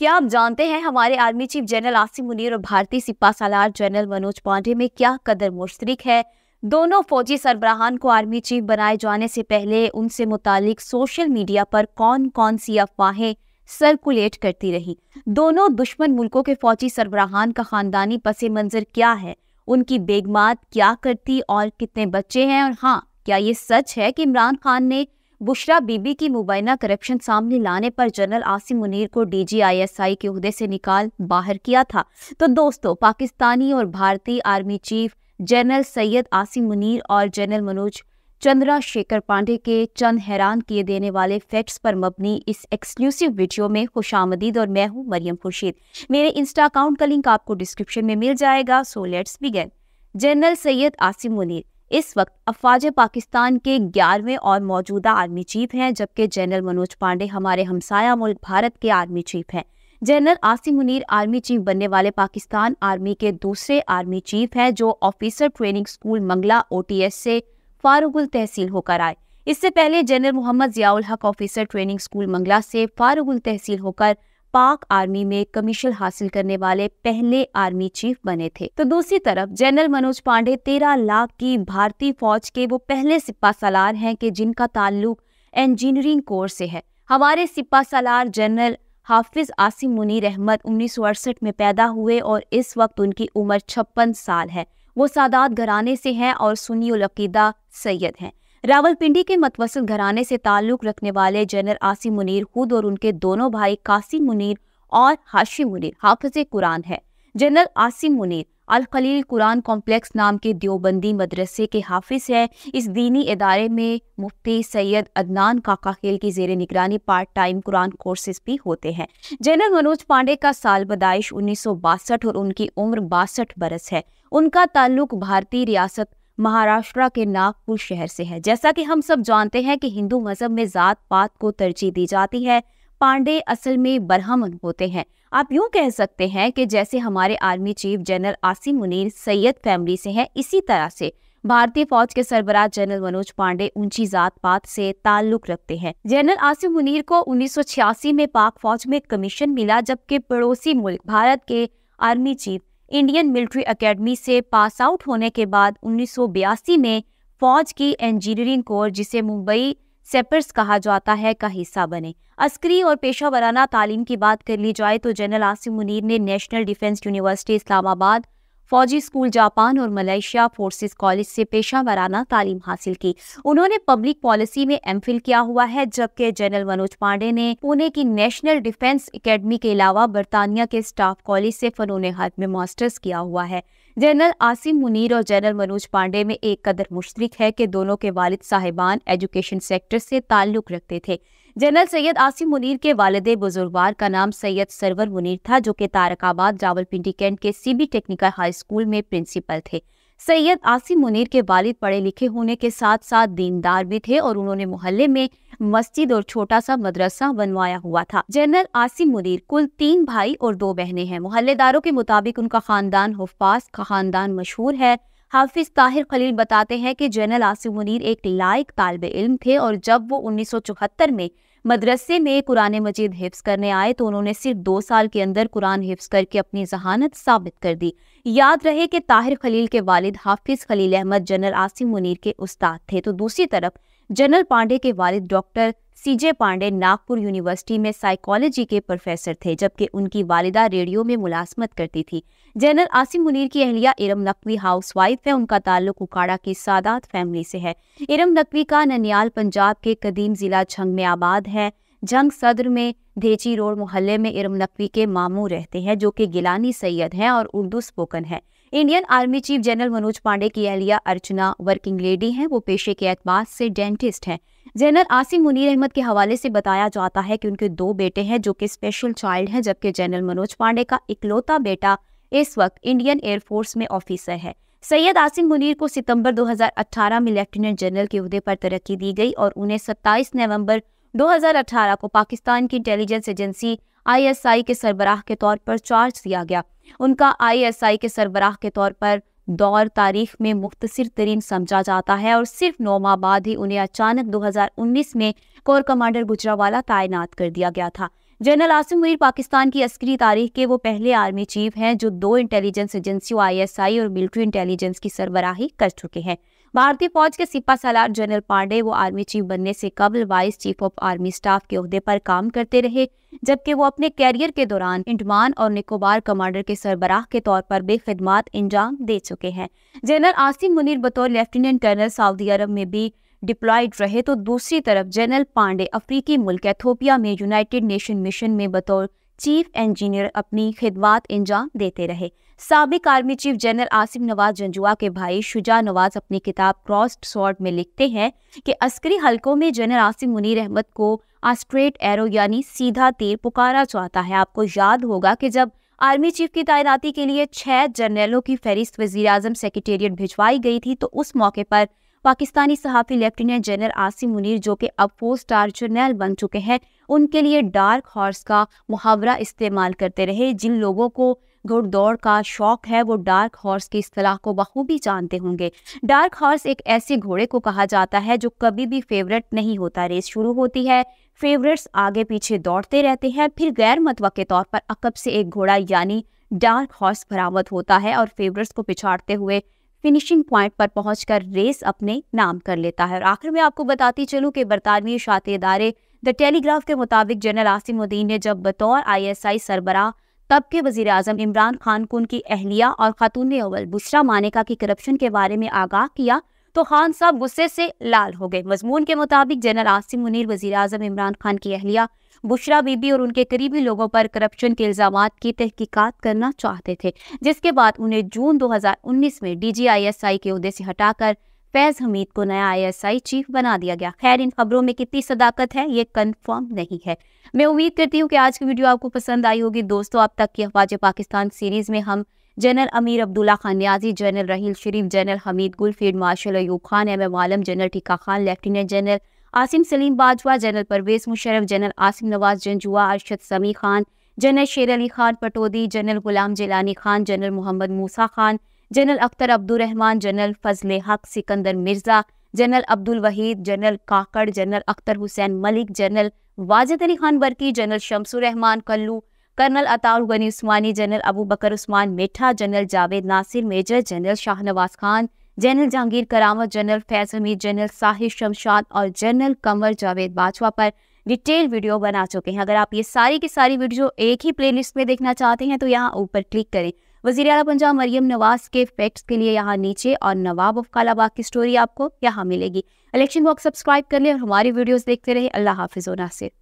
क्या आप जानते हैं हमारे army chief general Asim Munir और भारतीय सिपा सालार जनरल मनोज पांडे में क्या कदर मुश्तरक है दोनों फौजी सरबराहान को आर्मी चीफ बनाए जाने से पहले उनसे मुतालिक सोशल मीडिया पर कौन कौन सी अफवाहें सर्कुलेट करती रही दोनों दुश्मन मुल्कों के फौजी सरबराहान का खानदानी पस मंजर क्या है उनकी बेगमात क्या करती और कितने बच्चे हैं और हाँ क्या ये सच है कि इमरान खान ने बुशरा बीबी की मुबैना करप्शन सामने लाने पर जनरल आसिम मुनीर को डीजीआईएसआई के उहदे से निकाल बाहर किया था तो दोस्तों पाकिस्तानी और भारतीय army chief general Syed Asim Munir और जनरल मनोज चंद्रा शेखर पांडे के चंद हैरान किए देने वाले फैक्ट्स पर मबनी इस एक्सक्लूसिव वीडियो में खुश आमदीद और मैं हूँ मरियम खुर्शीद मेरे इंस्टा अकाउंट का लिंक आपको डिस्क्रिप्शन में मिल जाएगा so let's begin general Syed Asim Munir इस वक्त अफवाज पाकिस्तान के ग्यारहवें और मौजूदा आर्मी चीफ हैं जबकि जनरल मनोज पांडे हमारे हमसाया मुल्क भारत के आर्मी चीफ हैं general Asim Munir army chief बनने वाले पाकिस्तान आर्मी के दूसरे आर्मी चीफ हैं जो ऑफिसर ट्रेनिंग स्कूल मंगला ओ से फारुगुल तहसील होकर आए इससे पहले जनरल मोहम्मद जियाउल हक ऑफिसर ट्रेनिंग स्कूल मंगला से फारुगुल तहसील होकर पाक आर्मी में कमीशन हासिल करने वाले पहले आर्मी चीफ बने थे तो दूसरी तरफ जनरल मनोज पांडे तेरह लाख की भारतीय फौज के वो पहले सिपा सलार हैं कि जिनका ताल्लुक इंजीनियरिंग कोर्स से है हमारे सिपा सलार जनरल हाफिज आसिम मुनीर अहमद उन्नीस में पैदा हुए और इस वक्त उनकी उम्र छप्पन साल है वो सादात घराने से हैं और सुनी उलकीदा सैयद हैं रावलपिंडी के मतवसल घराने से ताल्लुक रखने वाले जनरल आसिम मुनीर खुद और उनके दोनों भाई कासिम मुनीर और हाशिम मुनीर हाफिज कुरान है जनरल आसिम मुनीर अल खलील कुरान कॉम्प्लेक्स नाम के देवबंदी मदरसे के हाफिज है इस दीनी इदारे में मुफ्ती सैयद अदनान काका खेल की जेर निगरानी पार्ट टाइम कुरान कोर्सेज भी होते हैं जनरल मनोज पांडे का साल बदाइश उन्नीस और उनकी उम्र बासठ बरस है उनका ताल्लुक भारतीय रियासत महाराष्ट्र के नागपुर शहर से है जैसा कि हम सब जानते हैं कि हिंदू मजहब में जात पात को तरजीह दी जाती है पांडे असल में बरहमन होते हैं आप यूं कह सकते हैं कि जैसे हमारे army chief general Asim Munir Syed family से हैं इसी तरह से भारतीय फौज के सरबराह जनरल मनोज पांडे ऊंची जात पात से ताल्लुक रखते हैं जनरल आसिम मुनीर को उन्नीस में पाक फौज में कमीशन मिला जबकि पड़ोसी मुल्क भारत के army chief Indian military academy से पास आउट होने के बाद 1982 में फौज की इंजीनियरिंग कोर जिसे मुंबई सेपर्स कहा जाता है का हिस्सा बने अस्करी और पेशा वराना तालीम की बात कर ली जाए तो जनरल आसिम मुनीर ने नेशनल डिफेंस यूनिवर्सिटी इस्लामाबाद फौजी स्कूल जापान और मलेशिया फोर्सेस कॉलेज से पेशा वराना तालीम हासिल की उन्होंने पब्लिक पॉलिसी में एम किया हुआ है जबकि जनरल मनोज पांडे ने पुणे की नेशनल डिफेंस अकेडमी के अलावा बरतानिया के स्टाफ कॉलेज से फनून हाथ में मास्टर्स किया हुआ है जनरल आसिम मुनीर और जनरल मनोज पांडे में एक कदर मुश्तरक है कि दोनों के वालिद साहिबान एजुकेशन सेक्टर से ताल्लुक़ रखते थे जनरल सैयद आसिम मुनीर के वालद बुजुर्गवार का नाम सैयद सरवर मुनीर था जो कि तारकाबाद पिंडी कैंट के सीबी टेक्निकल हाई स्कूल में प्रिंसिपल थे सैयद आसिम मुनीर के वालिद पढ़े लिखे होने के साथ साथ दीनदार भी थे और उन्होंने मोहल्ले में मस्जिद और छोटा सा मदरसा बनवाया हुआ था जनरल आसिम मुनीर कुल तीन भाई और दो बहने हैं मोहल्लेदारों के मुताबिक उनका खानदान हफ्फाज का खानदान मशहूर है हाफिज ताहिर खलील बताते हैं कि जनरल आसिफ मुनीर एक लायक तालब इल्म थे और जब वो उन्नीस में मदरसे में कुरान मजीद हिफ्स करने आए तो उन्होंने सिर्फ दो साल के अंदर कुरान हिफ्स करके अपनी जहानत साबित कर दी याद रहे कि ताहिर खलील के वालिद हाफिज खलील अहमद जनरल आसिम मुनीर के उस्ताद थे तो दूसरी तरफ जनरल पांडे के वालिद doctor CJ Pandey Nagpur university में साइकोलॉजी के प्रोफेसर थे जबकि उनकी वालिदा रेडियो में मुलाजमत करती थी जनरल आसिम मुनीर की अहलिया इरम नकवी हाउस वाइफ है उनका ताल्लुक उकाड़ा की सादात फैमिली से है इरम नकवी का ननियाल पंजाब के कदीम जिला झंग में आबाद है जंग सदर में धेची रोड मोहल्ले में इरम नकवी के मामू रहते हैं जो कि गिलानी सैयद हैं और उर्दू स्पोकन है Indian army chief general Manoj Pandey की अहलिया अर्चना वर्किंग लेडी हैं वो पेशे के एतबार से डेंटिस्ट हैं जनरल आसिम मुनीर अहमद के हवाले से बताया जाता है कि उनके दो बेटे हैं जो कि स्पेशल चाइल्ड हैं जबकि जनरल मनोज पांडे का इकलौता बेटा इस वक्त इंडियन एयरफोर्स में ऑफिसर है सैयद आसिम मुनीर को सितंबर 2018 में लेफ्टिनेंट जनरल के अहदे पर तरक्की दी गई और उन्हें 27 नवंबर 2018 को पाकिस्तान की इंटेलिजेंस एजेंसी आईएसआई के सरबराह के तौर पर चार्ज दिया गया उनका आईएसआई के सरबराह के तौर पर दौर तारीख में मुख्तर तरीन समझा जाता है और सिर्फ नौ माह बाद ही उन्हें अचानक 2019 में कोर कमांडर गुजरावाला तैनात कर दिया गया था जनरल आसिम मुनीर पाकिस्तान की अस्करी तारीख के वो पहले आर्मी चीफ हैं जो दो इंटेलिजेंस एजेंसियों आईएसआई और मिलिट्री इंटेलिजेंस की सरबराही कर चुके हैं भारतीय फौज के सिपा सालार जनरल पांडे वो आर्मी चीफ बनने से कबल vice chief of army staff के अहदे पर काम करते रहे जबकि वो अपने कैरियर के दौरान इंडमान और निकोबार कमांडर के सरबराह के तौर पर बेखिदमात अंजाम दे चुके हैं जनरल आसिम मुनीर बतौर लेफ्टिनेंट कर्नल सऊदी अरब में भी डिप्लॉयड रहे तो दूसरी तरफ जनरल पांडे अफ्रीकी मुल्क एथोपिया में यूनाइटेड नेशन मिशन में बतौर चीफ इंजीनियर अपनी खिदमत अंजाम देते रहे सबक army chief general Asim Nawaz Janjua के भाई शुजा नवाज अपनी किताब क्रॉस्ड सॉर्ड में लिखते हैं कि अस्करी हलकों में जनरल आसिम मुनीर अहमद को आस्ट्रेट एरो यानी सीधा तीर पुकारा जाता है आपको याद होगा कि जब आर्मी चीफ की तैनाती के लिए छह जनरलों की फहरिस्त वजीर अजम सेक्रेटेरिएट भिजवाई गई थी तो उस मौके पर पाकिस्तानी सहाफ़ी लेफ्टिनेंट जनरल आसिम मुनीर जो कि अब फोर स्टार जनरल बन चुके हैं उनके लिए डार्क हॉर्स का मुहावरा इस्तेमाल करते रहे जिन लोगों को घुड़दौड़ का शौक है वो डार्क हॉर्स की असलाह को बखूबी जानते होंगे डार्क हॉर्स एक ऐसे घोड़े को कहा जाता है जो कभी भी फेवरेट नहीं होता रेस शुरू होती है फेवरेट्स आगे पीछे दौड़ते रहते हैं फिर गैर मतवा के तौर पर अकब से एक घोड़ा यानी डार्क हॉर्स बरामद होता है और फेवरेट्स को पिछाड़ते हुए फिनिशिंग पॉइंट पर पहुंचकर रेस अपने नाम कर लेता है और आखिर में आपको बताती चलूं कि बरतानवी शाति इदारे द टेलीग्राफ के मुताबिक जनरल आसिमुद्दीन ने जब बतौर आईएसआई सरबरा तब के वजीर अजम इमरान खान को उनकी अहलिया और खातून अवल बुशरा मानिका की करप्शन के बारे में आगाह किया तो खान साहब गुस्से से लाल हो गए मजमून के मुताबिक जनरल आसिम मुनीर वजी अजम इमरान खान की अहलिया बुशरा बीबी और उनके करीबी लोगों पर करप्शन के इल्जाम की तहकीकात करना चाहते थे जिसके बाद उन्हें जून 2019 में डीजीआईएसआई के उहदे से हटाकर फैज हमीद को नया आईएसआई चीफ बना दिया गया खैर इन खबरों में कितनी सदाकत है ये कंफर्म नहीं है मैं उम्मीद करती हूँ कि आज की वीडियो आपको पसंद आई होगी दोस्तों अब तक की अफवाज पाकिस्तान सीरीज में हम general Amir Abdullah Khan Niazi general Raheel Sharif general Hamid Gul marshal Ayub Khan M M Alam general Tikka Khan lieutenant general Asim Saleem Bajwa general Pervez Musharraf general Asim Nawaz Janjua Arshad Sami Khan general Sher Ali Khan Pataudi general Ghulam Jilani Khan general Mohammad Musa Khan general Akhtar Abdul Rahman general Fazal Haq Sikandar Mirza general Abdul Waheed general Kakar general Akhtar Hussain Malik general Wajid Ali Khan Burki general Shamsur Rahman Kallue colonel Ataul Ghani Osmani general Abu Bakar Usman Mitha general Javed Nasir major general Shahnawaz Khan general Jahangir Karamat general Faiz Hameed general Sahir Shamshad और जनरल कंवर जावेद बाजवा पर detail video बना चुके हैं अगर आप ये सारी की सारी वीडियो एक ही प्लेलिस्ट में देखना चाहते हैं तो यहाँ ऊपर क्लिक करें वजीर अला पंजाब मरियम नवाज के फैक्ट्स के लिए यहाँ नीचे और नवाब ऑफ कालाबाग की स्टोरी आपको यहाँ मिलेगी इलेक्शन बॉक्स सब्सक्राइब कर लें और हमारी वीडियोज देखते रहे अल्लाह हाफिजो नासिर